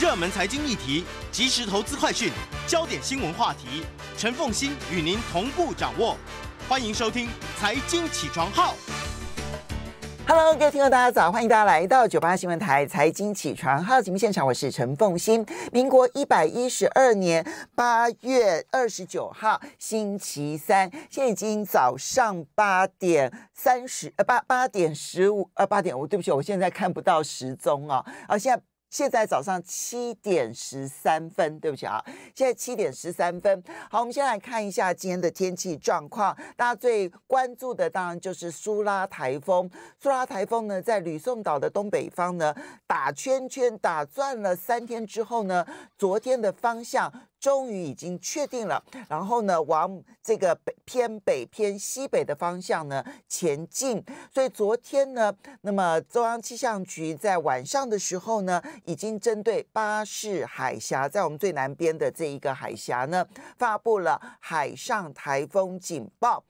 热门财经议题，即时投资快讯，焦点新闻话题，陈凤欣与您同步掌握。欢迎收听《财经起床号》。Hello，各位听众，大家早，欢迎大家来到九八新闻台《财经起床号》节目现场，我是陈凤欣。民国一百一十二年八月二十九号，星期三，现在已经早上八点三十，呃，八八点十五，呃，八点五，对不起，我现在看不到时钟啊，啊，现在。现在早上七点十三分，对不起啊，现在七点十三分。好，我们先来看一下今天的天气状况。大家最关注的当然就是苏拉台风。苏拉台风呢，在吕宋岛的东北方呢，打圈圈打转了三天之后呢，昨天的方向。终于已经确定了，然后呢，往这个北偏北偏西北的方向呢前进。所以昨天呢，那么中央气象局在晚上的时候呢，已经针对巴士海峡，在我们最南边的这一个海峡呢，发布了海上台风警报。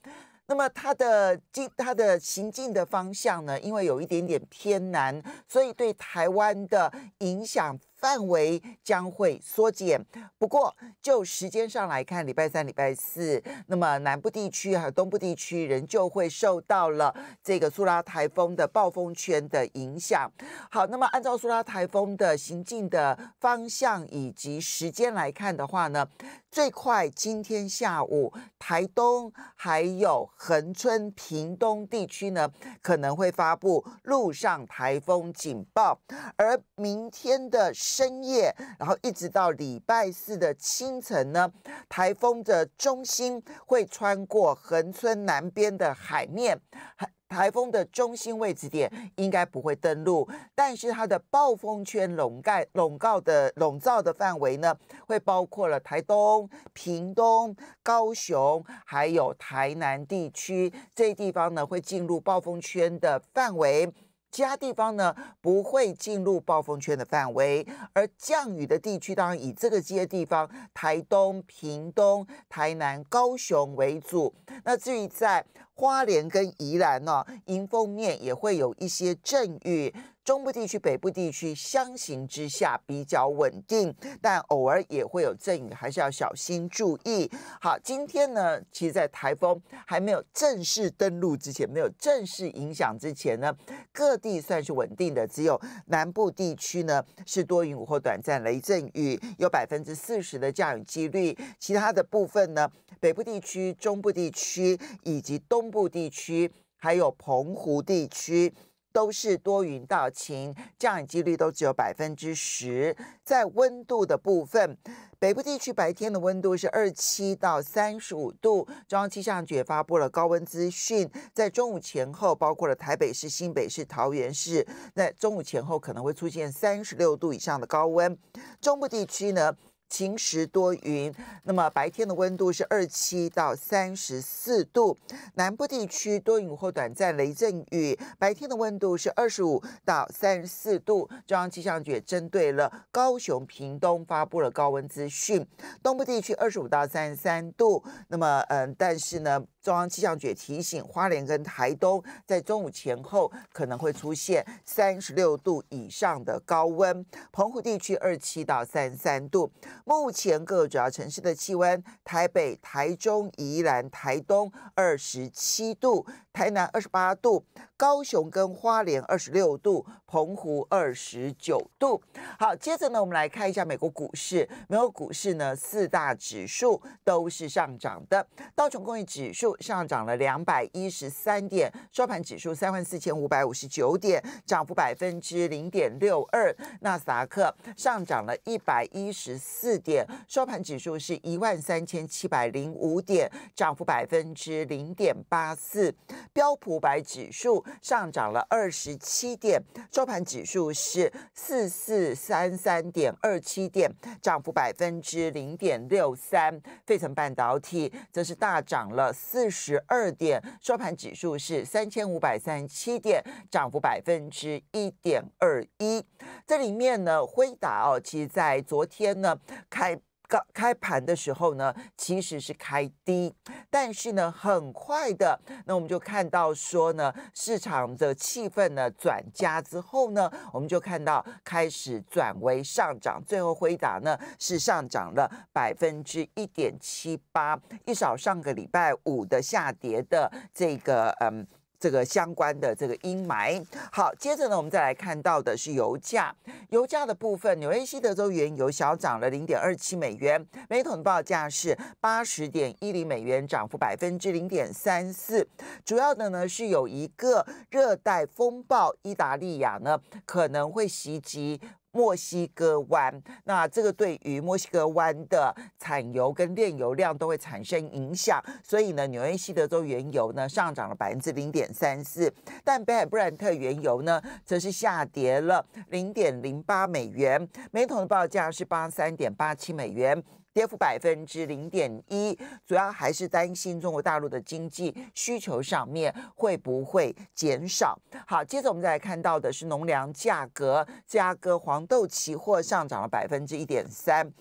那么它的进它的行进的方向呢，因为有一点点偏南，所以对台湾的影响。范围将会缩减，不过就时间上来看，礼拜三、礼拜四，那么南部地区还有东部地区仍旧会受到了这个苏拉台风的暴风圈的影响。好，那么按照苏拉台风的行进的方向以及时间来看的话呢，最快今天下午，台东还有恒春、屏东地区呢可能会发布陆上台风警报，而明天的。深夜，然后一直到礼拜四的清晨呢，台风的中心会穿过恒村南边的海面。台台风的中心位置点应该不会登陆，但是它的暴风圈笼盖笼告的笼罩的范围呢，会包括了台东、屏东、高雄，还有台南地区这地方呢，会进入暴风圈的范围。其他地方呢不会进入暴风圈的范围，而降雨的地区当然以这个些地方，台东、屏东、台南、高雄为主。那至于在花莲跟宜兰呢，迎风面也会有一些阵雨。中部地区、北部地区相形之下比较稳定，但偶尔也会有阵雨，还是要小心注意。好，今天呢，其实在台风还没有正式登陆之前、没有正式影响之前呢，各地算是稳定的，只有南部地区呢是多云或短暂雷阵雨，有百分之四十的降雨几率。其他的部分呢，北部地区、中部地区以及东。东部地区还有澎湖地区都是多云到晴，降雨几率都只有百分之十。在温度的部分，北部地区白天的温度是二七到三十五度。中央气象局也发布了高温资讯，在中午前后，包括了台北市、新北市、桃园市，那中午前后可能会出现三十六度以上的高温。中部地区呢？晴时多云，那么白天的温度是二七到三十四度。南部地区多云或短暂雷阵雨，白天的温度是二十五到三十四度。中央气象局针对了高雄、屏东发布了高温资讯。东部地区二十五到三十三度。那么，嗯，但是呢，中央气象局提醒，花莲跟台东在中午前后可能会出现三十六度以上的高温。澎湖地区二七到三三度。目前各主要城市的气温：台北、台中、宜兰、台东二十七度，台南二十八度，高雄跟花莲二十六度，澎湖二十九度。好，接着呢，我们来看一下美国股市。美国股市呢，四大指数都是上涨的。道琼工业指数上涨了两百一十三点，收盘指数三万四千五百五十九点，涨幅百分之零点六二。纳斯达克上涨了一百一十四。四点收盘指数是一万三千七百零五点，涨幅百分之零点八四。标普百指数上涨了二十七点，收盘指数是四四三三点二七点，涨幅百分之零点六三。费城半导体则是大涨了四十二点，收盘指数是三千五百三十七点，涨幅百分之一点二一。这里面呢，辉达哦，其实在昨天呢。开高开盘的时候呢，其实是开低，但是呢，很快的，那我们就看到说呢，市场的气氛呢转佳之后呢，我们就看到开始转为上涨，最后回答呢是上涨了百分之一点七八，一扫上个礼拜五的下跌的这个嗯。这个相关的这个阴霾，好，接着呢，我们再来看到的是油价，油价的部分，纽约西德州原油小涨了零点二七美元，每桶报价是八十点一零美元，涨幅百分之零点三四。主要的呢是有一个热带风暴意大利亚呢可能会袭击。墨西哥湾，那这个对于墨西哥湾的产油跟炼油量都会产生影响，所以呢，纽约西德州原油呢上涨了百分之零点三四，但北海布兰特原油呢则是下跌了零点零八美元，每桶的报价是八三点八七美元。跌幅百分之零点一，主要还是担心中国大陆的经济需求上面会不会减少。好，接着我们再来看到的是农粮价格，芝加哥黄豆期货上涨了百分之一点三。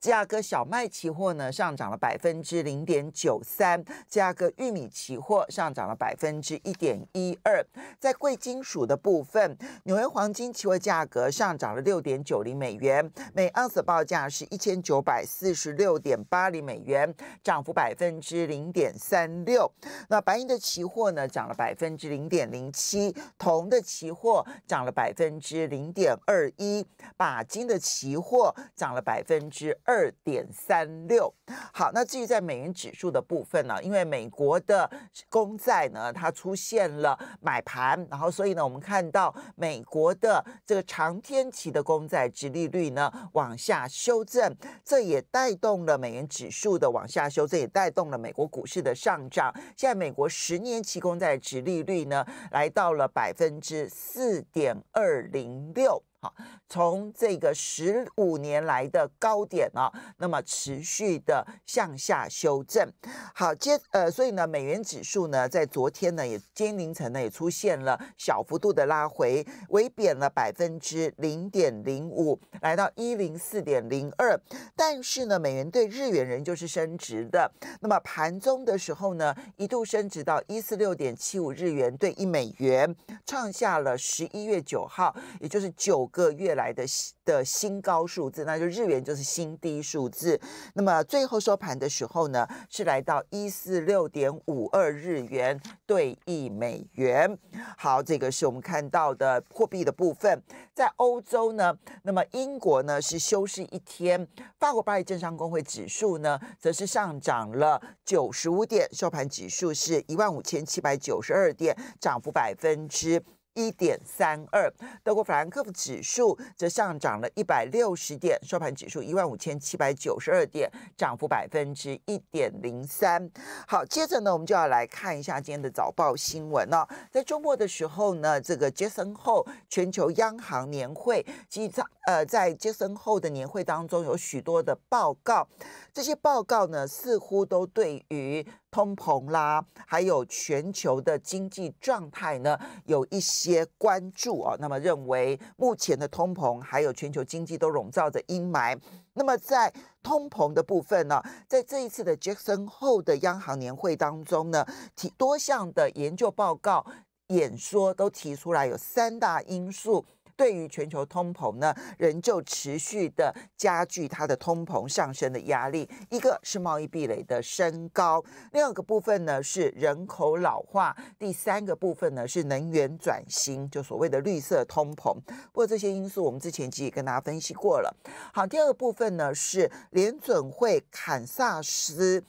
价格小麦期货呢上涨了百分之零点九三，价格玉米期货上涨了百分之一点一二。在贵金属的部分，纽约黄金期货价格上涨了六点九零美元每盎司，报价是一千九百四十六点八零美元，涨幅百分之零点三六。那白银的期货呢，涨了百分之零点零七，铜的期货涨了百分之零点二一，钯金的期货涨了百分之。二点三六。好，那至于在美元指数的部分呢，因为美国的公债呢，它出现了买盘，然后所以呢，我们看到美国的这个长天期的公债殖利率呢往下修正，这也带动了美元指数的往下修正，也带动了美国股市的上涨。现在美国十年期公债殖利率呢，来到了百分之四点二零六。好，从这个十五年来的高点啊，那么持续的向下修正。好，接呃，所以呢，美元指数呢，在昨天呢，也今天凌晨呢，也出现了小幅度的拉回，微贬了百分之零点零五，来到一零四点零二。但是呢，美元对日元仍旧是升值的。那么盘中的时候呢，一度升值到一四六点七五日元兑一美元，创下了十一月九号，也就是九。个月来的的新高数字，那就日元就是新低数字。那么最后收盘的时候呢，是来到一四六点五二日元兑一美元。好，这个是我们看到的货币的部分。在欧洲呢，那么英国呢是休市一天。法国巴黎政商工会指数呢，则是上涨了九十五点，收盘指数是一万五千七百九十二点，涨幅百分之。一点三二，德国法兰克福指数则上涨了一百六十点，收盘指数一万五千七百九十二点，涨幅百分之一点零三。好，接着呢，我们就要来看一下今天的早报新闻了。在周末的时候呢，这个杰森后全球央行年会，其呃，在杰森后的年会当中，有许多的报告，这些报告呢，似乎都对于。通膨啦，还有全球的经济状态呢，有一些关注啊。那么认为目前的通膨还有全球经济都笼罩着阴霾。那么在通膨的部分呢，在这一次的 Jackson 后的央行年会当中呢，提多项的研究报告演说都提出来，有三大因素。对于全球通膨呢，仍旧持续的加剧它的通膨上升的压力。一个是贸易壁垒的升高，另一个部分呢是人口老化，第三个部分呢是能源转型，就所谓的绿色通膨。不过这些因素我们之前其实跟大家分析过了。好，第二个部分呢是联准会，堪萨斯。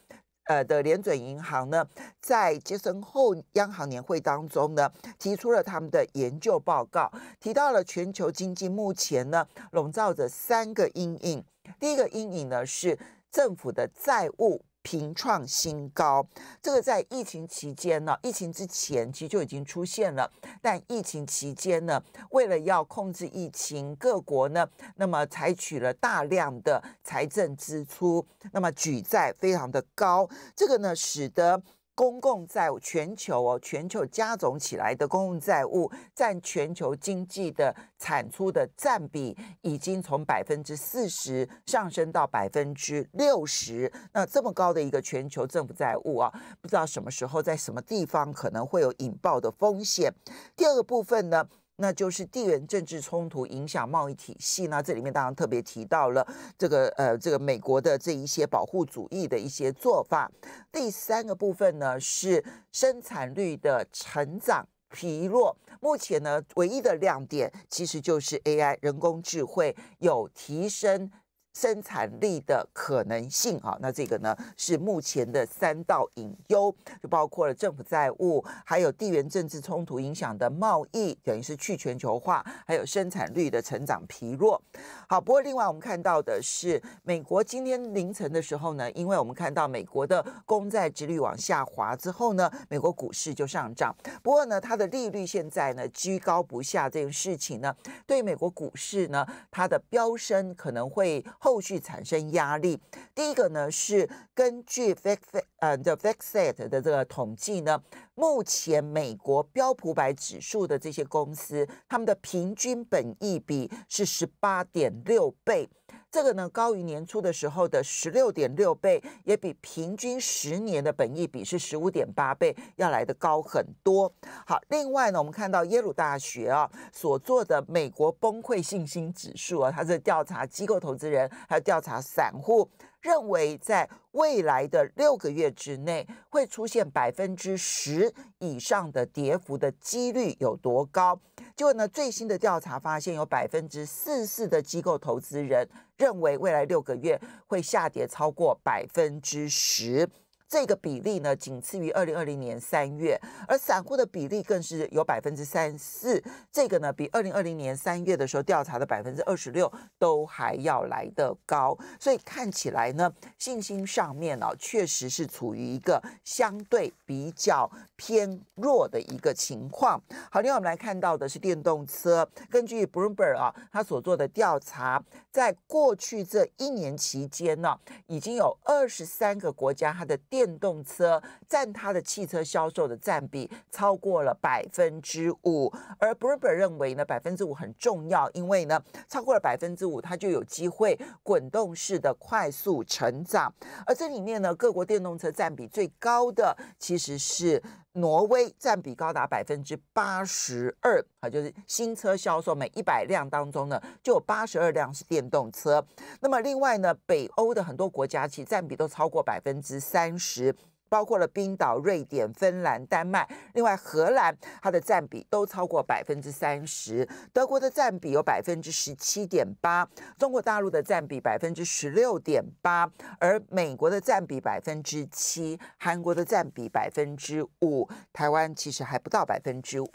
呃，的联准银行呢，在杰森后央行年会当中呢，提出了他们的研究报告，提到了全球经济目前呢笼罩着三个阴影。第一个阴影呢是政府的债务。平创新高，这个在疫情期间呢，疫情之前其实就已经出现了，但疫情期间呢，为了要控制疫情，各国呢，那么采取了大量的财政支出，那么举债非常的高，这个呢，使得。公共债务，全球哦，全球加总起来的公共债务占全球经济的产出的占比，已经从百分之四十上升到百分之六十。那这么高的一个全球政府债务啊，不知道什么时候在什么地方可能会有引爆的风险。第二个部分呢？那就是地缘政治冲突影响贸易体系。那这里面当然特别提到了这个呃，这个美国的这一些保护主义的一些做法。第三个部分呢是生产率的成长疲弱。目前呢唯一的亮点其实就是 AI 人工智慧有提升。生产力的可能性啊，那这个呢是目前的三道隐忧，就包括了政府债务，还有地缘政治冲突影响的贸易，等于是去全球化，还有生产率的成长疲弱。好，不过另外我们看到的是，美国今天凌晨的时候呢，因为我们看到美国的公债殖率往下滑之后呢，美国股市就上涨。不过呢，它的利率现在呢居高不下，这件事情呢，对美国股市呢它的飙升可能会。后续产生压力。第一个呢是根据 FIC 呃的 FICSET 的这个统计呢，目前美国标普百指数的这些公司，他们的平均本益比是十八点六倍。这个呢，高于年初的时候的十六点六倍，也比平均十年的本益比是十五点八倍要来的高很多。好，另外呢，我们看到耶鲁大学啊所做的美国崩溃信心指数啊，它是调查机构投资人，还有调查散户。认为在未来的六个月之内会出现百分之十以上的跌幅的几率有多高？结果呢？最新的调查发现，有百分之四四的机构投资人认为未来六个月会下跌超过百分之十。这个比例呢，仅次于二零二零年三月，而散户的比例更是有百分之三十四，这个呢，比二零二零年三月的时候调查的百分之二十六都还要来得高，所以看起来呢，信心上面呢，确实是处于一个相对比较偏弱的一个情况。好，另外我们来看到的是电动车，根据 Bloomberg 啊，他所做的调查，在过去这一年期间呢，已经有二十三个国家它的电电动车占它的汽车销售的占比超过了百分之五，而 b l o b e r 认为呢，百分之五很重要，因为呢，超过了百分之五，它就有机会滚动式的快速成长。而这里面呢，各国电动车占比最高的其实是。挪威占比高达百分之八十二，啊，就是新车销售每一百辆当中呢，就有八十二辆是电动车。那么另外呢，北欧的很多国家其实占比都超过百分之三十。包括了冰岛、瑞典、芬兰、丹麦，另外荷兰它的占比都超过百分之三十，德国的占比有百分之十七点八，中国大陆的占比百分之十六点八，而美国的占比百分之七，韩国的占比百分之五，台湾其实还不到百分之五。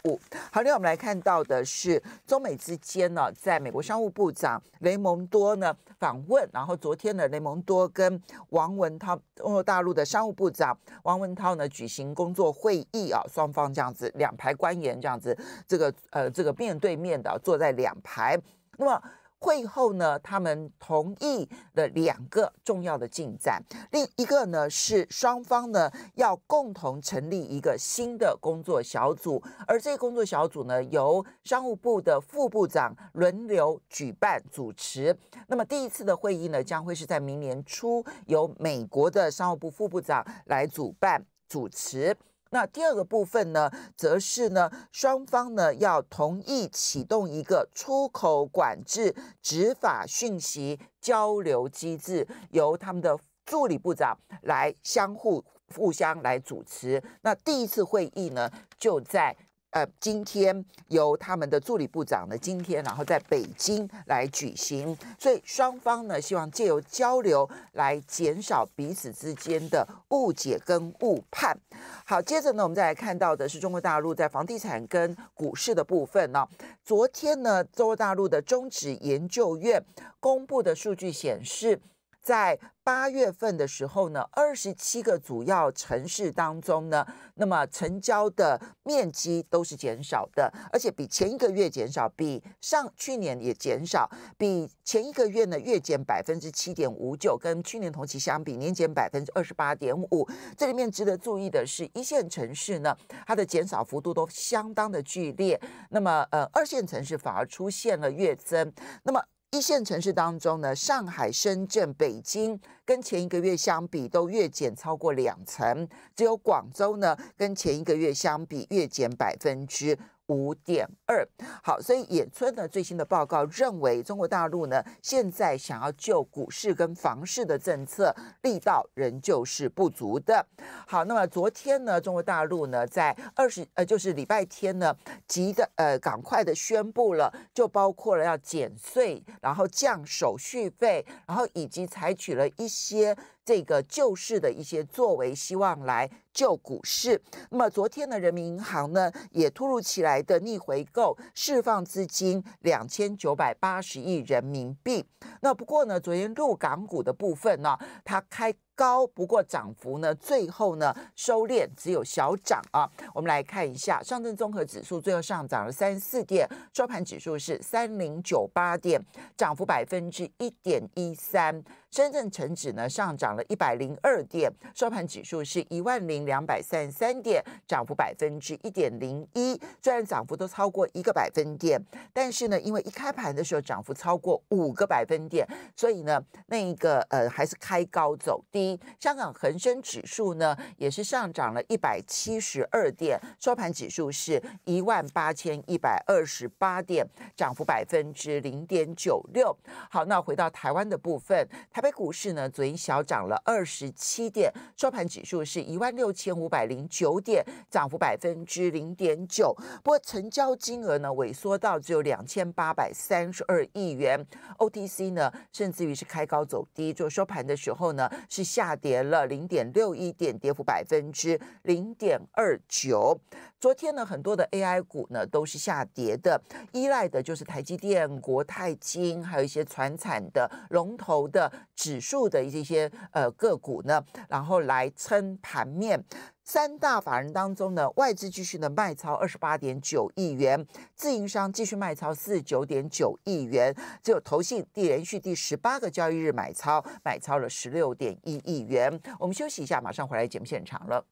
好，另外我们来看到的是中美之间呢，在美国商务部长雷蒙多呢访问，然后昨天呢雷蒙多跟王文涛，中国大陆的商务部长。汪文涛呢举行工作会议啊，双方这样子两排官员这样子，这个呃这个面对面的坐在两排，那么。会后呢，他们同意了两个重要的进展。另一个呢是双方呢要共同成立一个新的工作小组，而这个工作小组呢由商务部的副部长轮流举办主持。那么第一次的会议呢将会是在明年初，由美国的商务部副部长来主办主持。那第二个部分呢，则是呢，双方呢要同意启动一个出口管制执法讯息交流机制，由他们的助理部长来相互互相来主持。那第一次会议呢，就在。呃，今天由他们的助理部长呢，今天然后在北京来举行，所以双方呢希望借由交流来减少彼此之间的误解跟误判。好，接着呢，我们再来看到的是中国大陆在房地产跟股市的部分呢。昨天呢，中国大陆的中指研究院公布的数据显示。在八月份的时候呢，二十七个主要城市当中呢，那么成交的面积都是减少的，而且比前一个月减少，比上去年也减少，比前一个月呢月减百分之七点五九，跟去年同期相比年减百分之二十八点五。这里面值得注意的是，一线城市呢，它的减少幅度都相当的剧烈，那么呃二线城市反而出现了月增，那么。一线城市当中呢，上海、深圳、北京跟前一个月相比都月减超过两成，只有广州呢跟前一个月相比月减百分之。五点二，好，所以野村呢最新的报告认为，中国大陆呢现在想要救股市跟房市的政策力道仍旧是不足的。好，那么昨天呢，中国大陆呢在二十呃就是礼拜天呢急的呃赶快的宣布了，就包括了要减税，然后降手续费，然后以及采取了一些。这个救市的一些作为，希望来救股市。那么昨天呢，人民银行呢也突如其来的逆回购释放资金两千九百八十亿人民币。那不过呢，昨天入港股的部分呢，它开。高不过涨幅呢，最后呢收敛，只有小涨啊。我们来看一下，上证综合指数最后上涨了三十四点，收盘指数是三零九八点，涨幅百分之一点一三。深圳成指呢上涨了一百零二点，收盘指数是一万零两百三十三点，涨幅百分之一点零一。虽然涨幅都超过一个百分点，但是呢，因为一开盘的时候涨幅超过五个百分点，所以呢，那一个呃还是开高走低。香港恒生指数呢，也是上涨了一百七十二点，收盘指数是一万八千一百二十八点，涨幅百分之零点九六。好，那回到台湾的部分，台北股市呢，昨天小涨了二十七点，收盘指数是一万六千五百零九点，涨幅百分之零点九。不过成交金额呢，萎缩到只有两千八百三十二亿元。OTC 呢，甚至于是开高走低，做收盘的时候呢，是。下跌了零点六一点，跌幅百分之零点二九。昨天呢，很多的 AI 股呢都是下跌的，依赖的就是台积电、国泰金，还有一些传产的龙头的指数的一些呃个股呢，然后来撑盘面。三大法人当中呢，外资继续的卖超二十八点九亿元，自营商继续卖超四十九点九亿元，只有投信第连续第十八个交易日买超，买超了十六点一亿元。我们休息一下，马上回来节目现场了。